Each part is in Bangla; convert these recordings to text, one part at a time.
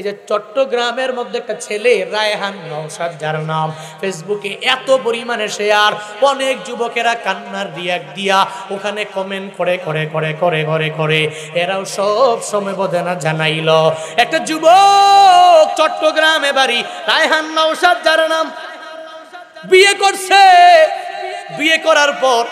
এই যে চট্টগ্রামের মধ্যে একটা ছেলে রায়হান নৌসাদ যার নাম ফেসবুকে এত পরিমাণে শেয়ার অনেক যুবকেরা কান্নার রিয়াক দিয়া ওখানে কমেন্ট করে করে করে করে করে করে এরাও সব সময় বদেনা জানাইল একটা যুবক চট্টগ্রামে বাড়ি রায়হান নৌসাদ যার নাম বিয়ে করছে বিয়ে করার পর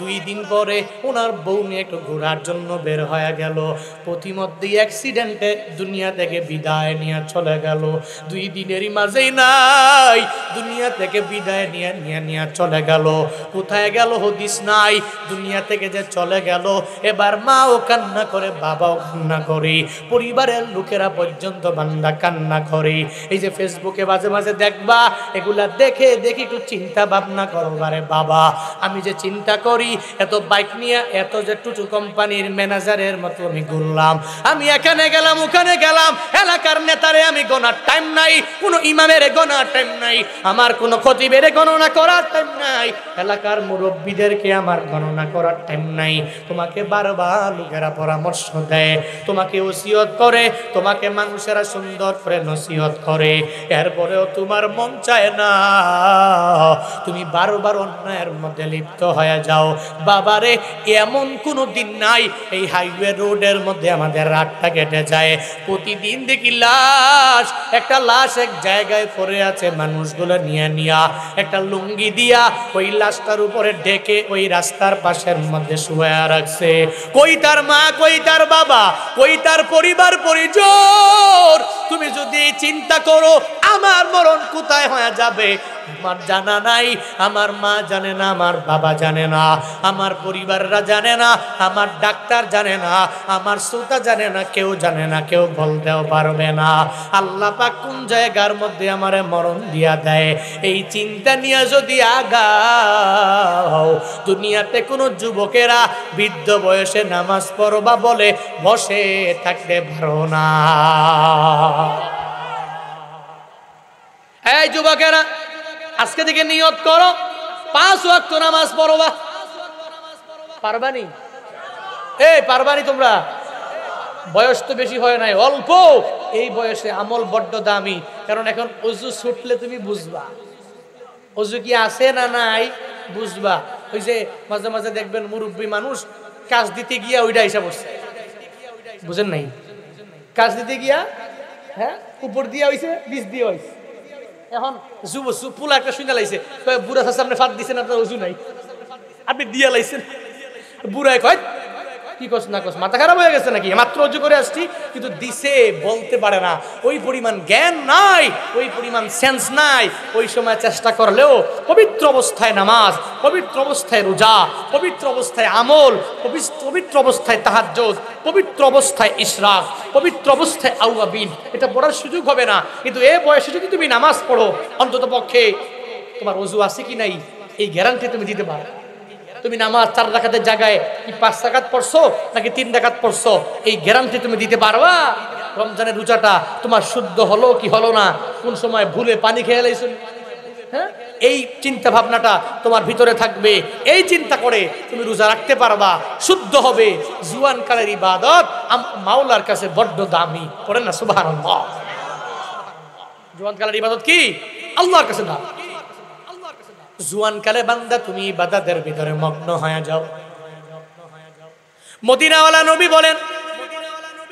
দুই দিন পরে ওনার বউ নিয়ে একটু ঘোরার জন্য বের হয়ে গেল প্রতিমধ্যেই অ্যাক্সিডেন্টে দুনিয়া থেকে বিদায় নিয়ে চলে গেল দুই দিনেরই মাঝেই নাই দুনিয়া থেকে বিদায় নিয়ে নিয়ে নিয়ে চলে গেল কোথায় গেল হদিস নাই দুনিয়া থেকে যে চলে গেল এবার মাও কান্না করে বাবাও কান্না করে পরিবারের লোকেরা পর্যন্ত বান্দা কান্না করে এই যে ফেসবুকে মাঝে মাঝে দেখবা এগুলা দেখে দেখে একটু চিন্তা ভাবনা করো বারে বাবা আমি যে চিন্তা করি করি এত বাইক নিয়ে এত যে টুটু কোম্পানির ম্যানেজারের মতো আমি ঘুরলাম আমি এখানে গেলাম ওখানে গেলাম এলাকার নেতারে আমি গোনার টাইম নাই কোনো ইমামের গোনার টাইম নাই আমার কোনো খতিবের গণনা করার টাইম নাই এলাকার মুরব্বীদেরকে আমার গণনা করার টাইম নাই তোমাকে বারবার লোকেরা পরামর্শ দেয় তোমাকে ওসিয়ত করে তোমাকে মানুষেরা সুন্দর করে নসিহত করে এরপরেও তোমার মন চায় না তুমি বারবার অন্যায়ের মধ্যে লিপ্ত হয়ে যাও দাও বাবারে এমন কোনো দিন নাই এই হাইওয়ে রোডের মধ্যে আমাদের রাতটা কেটে যায় প্রতিদিন দেখি লাশ একটা লাশ এক জায়গায় পড়ে আছে মানুষগুলো নিয়ে নিয়া একটা লুঙ্গি দিয়া ওই লাশটার উপরে ডেকে ওই রাস্তার পাশের মধ্যে শুয়ে রাখছে কই তার মা কই তার বাবা কই তার পরিবার পরিজন তুমি যদি চিন্তা করো আমার মরণ কোথায় হয়ে যাবে আমার জানা নাই আমার মা জানে না আমার বাবা জানে না আমার পরিবাররা জানে না আমার ডাক্তার জানে না আমার শ্রোতা জানে না কেউ জানে না কেউ বলতেও পারবে না আল্লাহ পাক কোন জায়গার মধ্যে আমার মরণ দিয়া দেয় এই চিন্তা নিয়ে যদি আগাও দুনিয়াতে কোনো যুবকেরা বৃদ্ধ বয়সে নামাজ পড়বা বলে বসে থাকতে পারো না এই যুবকেরা আজকে থেকে নিয়ত করো পাঁচ ওয়াক্ত নামাজ পড়বা পারবানি এই পারবানি তোমরা বয়স তো বেশি হয় নাই অল্প এই বয়সে আমল বড্ড দামি কারণ এখন অজু ছুটলে তুমি বুঝবা অজু কি আছে না নাই বুঝবা ওই যে মাঝে মাঝে দেখবেন মুরব্বী মানুষ কাজ দিতে গিয়া ওইটা হিসাব বুঝেন নাই কাজ দিতে গিয়া হ্যাঁ উপর দিয়ে হয়েছে বিষ দিয়ে হয়েছে এখন যুব পুলা একটা শুনে লাইছে বুড়া চাষা আপনি ফাঁদ আপনার উজু নাই আপনি দিয়া লাইছেন বুড়ায় কয় কি কস না কস মাথা খারাপ হয়ে গেছে নাকি মাত্র অজু করে আসছি কিন্তু দিছে বলতে পারে না ওই পরিমাণ জ্ঞান নাই ওই পরিমাণ সেন্স নাই ওই সময় চেষ্টা করলেও পবিত্র অবস্থায় নামাজ পবিত্র অবস্থায় রোজা পবিত্র অবস্থায় আমল পবিত্র অবস্থায় তাহাজ্জত পবিত্র অবস্থায় ইশরাক পবিত্র অবস্থায় আউয়াবিন এটা পড়ার সুযোগ হবে না কিন্তু এ বয়সে যদি তুমি নামাজ পড়ো অন্তত পক্ষে তোমার অজু আছে কি নাই এই গ্যারান্টি তুমি দিতে পারো তুমি নামাজ চার রাখাতের জায়গায় কি পাঁচ রাখাত পড়ছো নাকি তিন রাখাত পড়ছো এই গ্যারান্টি তুমি দিতে পারবা রমজানের রোজাটা তোমার শুদ্ধ হলো কি হলো না কোন সময় ভুলে পানি খেয়ে লাইছো হ্যাঁ এই চিন্তা ভাবনাটা তোমার ভিতরে থাকবে এই চিন্তা করে তুমি রোজা রাখতে পারবা শুদ্ধ হবে জুয়ান কালের ইবাদত মাওলার কাছে বড্ড দামি পড়ে না সুবাহ কালের ইবাদত কি আল্লাহর কাছে দামি জুয়ানকালে বান্দা তুমি বাদাদের ভিতরে মগ্ন হয়ে যাও মদিনাওয়ালা নবী বলেন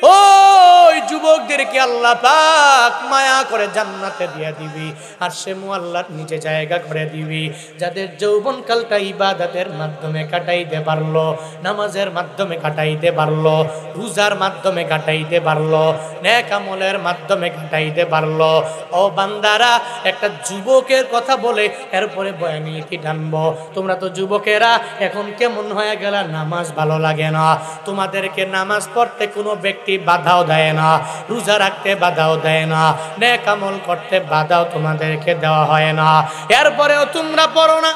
ওই যুবকদেরকে আল্লাহ পাক মায়া করে জান্নাতে দিয়ে দিবি আর সে মুআল্লার নিচে জায়গা করে দিবি যাদের যৌবন কালটা ইবাদতের মাধ্যমে কাটাইতে পারলো নামাজের মাধ্যমে কাটাইতে পারলো রোজার মাধ্যমে কাটাইতে পারলো নেক আমলের মাধ্যমে কাটাইতে পারলো ও বান্দারা একটা যুবকের কথা বলে এরপরে বয়ানি কি টানব তোমরা তো যুবকেরা এখন কেমন হয়ে গেল নামাজ ভালো লাগে না তোমাদেরকে নামাজ পড়তে কোনো ব্যক্তি ব্যক্তি বাধাও দেয় না রোজা রাখতে বাধাও দেয় না ন্যাক আমল করতে বাধাও তোমাদেরকে দেওয়া হয় না এরপরেও তোমরা পড়ো না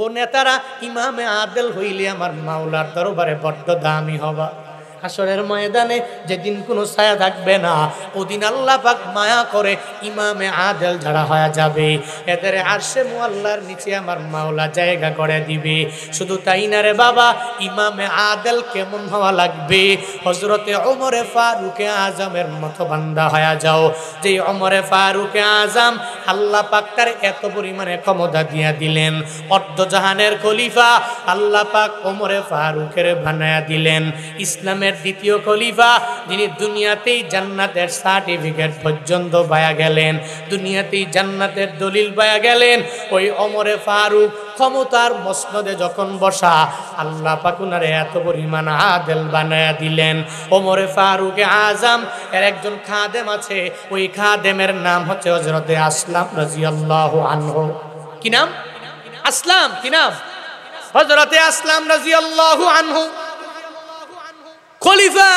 ও নেতারা ইমামে আদেল হইলে আমার মাওলার দরবারে বড্ড দামি হবা হাসরের ময়দানে যেদিন কোনো ছায়া থাকবে না ওদিন আল্লাহ পাক মায়া করে ইমামে আদেল ঝাড়া হয়ে যাবে এদের আরশে মোয়াল্লার নিচে আমার মাওলা জায়গা করে দিবে শুধু তাই না রে বাবা ইমামে আদেল কেমন হওয়া লাগবে হজরতে অমরে ফারুকে আজমের মতো বান্দা হয়ে যাও যে অমরে ফারুকে আজম আল্লাহ পাক তার এত পরিমাণে ক্ষমতা দিয়া দিলেন জাহানের খলিফা আল্লাহ পাক অমরে ফারুকের বানায়া দিলেন ইসলামের দ্বিতীয় খলিফা যিনি দুনিয়াতেই জান্নাতের সার্টিফিকেট পর্যন্ত পায়া গেলেন দুনিয়াতেই জান্নাতের দলিল পায়া গেলেন ওই অমরে ফারুক ক্ষমতার মসনদে যখন বসা আল্লাহ পাকুনারে এত পরিমাণ আদেল বানায়া দিলেন ওমরে ফারুকে আজাম এর একজন খাদেম আছে ওই খাদেমের নাম হচ্ছে হজরতে আসলাম আল্লাহ আনহ কি নাম আসলাম কি নাম হজরতে আসলাম আল্লাহ আনহ খলিফা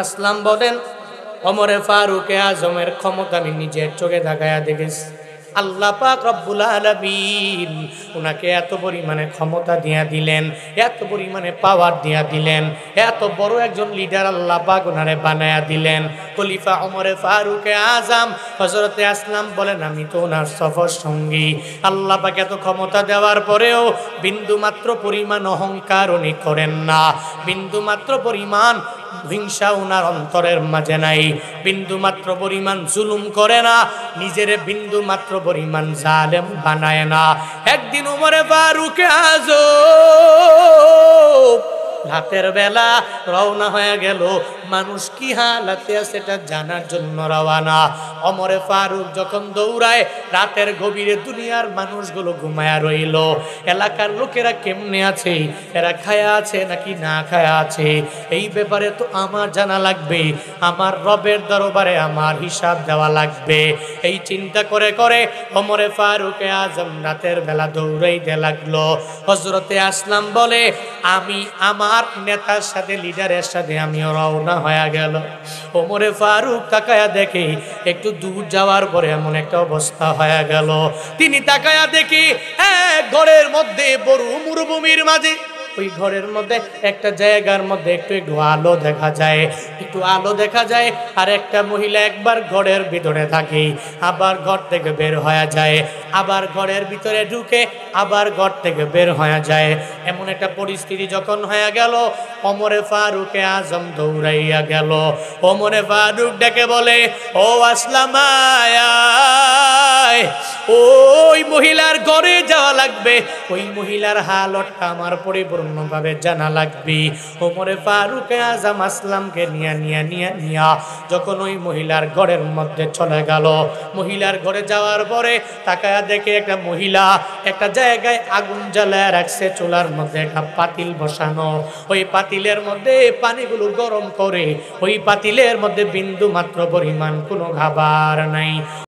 আসলাম বলেন অমরে ফারুকে আজমের ক্ষমতা আমি নিজের চোখে দেখায়া দেখেছি আল্লাহ পাক রব্বুল আলমিন ওনাকে এত পরিমাণে ক্ষমতা দিয়া দিলেন এত পরিমাণে পাওয়ার দিয়া দিলেন এত বড় একজন লিডার আল্লাহ পাক ওনারে বানায়া দিলেন খলিফা ওমরে ফারুকে আজাম হজরতে আসলাম বলেন আমি তো ওনার সফর সঙ্গী আল্লাহ পাক এত ক্ষমতা দেওয়ার পরেও বিন্দু মাত্র পরিমাণ অহংকার উনি করেন না বিন্দু মাত্র পরিমাণ হিংসা উনার অন্তরের মাঝে নাই বিন্দু মাত্র পরিমাণ জুলুম করে না নিজের বিন্দু মাত্র পরিমাণ জালেম বানায় না একদিন উমরে ফারুকে আজ রাতের বেলা রওনা হয়ে গেল মানুষ কি হালাতে আছে এটা জানার জন্য রওয়ানা অমরে ফারুক যখন দৌড়ায় রাতের গভীরে দুনিয়ার মানুষগুলো ঘুমায়া রইল এলাকার লোকেরা কেমনে আছে এরা খায়া আছে নাকি না খায়া আছে এই ব্যাপারে তো আমার জানা লাগবে আমার রবের দরবারে আমার হিসাব দেওয়া লাগবে এই চিন্তা করে করে অমরে ফারুকে আজম রাতের বেলা দৌড়াইতে লাগলো হজরতে আসলাম বলে আমি আমার নেতার সাথে লিডারের সাথে আমিও রওনা হয়ে গেল ওমরে ফারুক তাকায়া দেখে একটু দূর যাওয়ার পরে এমন একটা অবস্থা হয়ে গেল তিনি তাকায়া দেখি এক হ্যাঁ, ঘরের মধ্যে বড় মরুভূমির মাঝে ওই ঘরের মধ্যে একটা জায়গার মধ্যে একটু একটু আলো দেখা যায় একটু আলো দেখা যায় আর একটা মহিলা একবার ঘরের ভিতরে থাকে আবার ঘর থেকে বের হয়ে যায় আবার ঘরের ভিতরে ঢুকে আবার ঘর থেকে বের হয়ে যায় এমন একটা পরিস্থিতি যখন হয়ে গেল অমরে ফারুকে আজম দৌড়াইয়া গেল অমরে ফারুক ডেকে বলে ও আসলামায় ওই মহিলার ঘরে যাওয়া লাগবে ওই মহিলার হালতটা আমার পরিপূর্ণ অন্যভাবে জানা লাগবে ওমরে ফারুকে আজম আসলামকে নিয়া নিয়া নিয়া নিয়া যখন ওই মহিলার ঘরের মধ্যে চলে গেল মহিলার ঘরে যাওয়ার পরে তাকায়া দেখে একটা মহিলা একটা জায়গায় আগুন জ্বালায় রাখছে চুলার মধ্যে একটা পাতিল বসানো ওই পাতিলের মধ্যে পানিগুলো গরম করে ওই পাতিলের মধ্যে বিন্দু মাত্র পরিমাণ কোনো খাবার নাই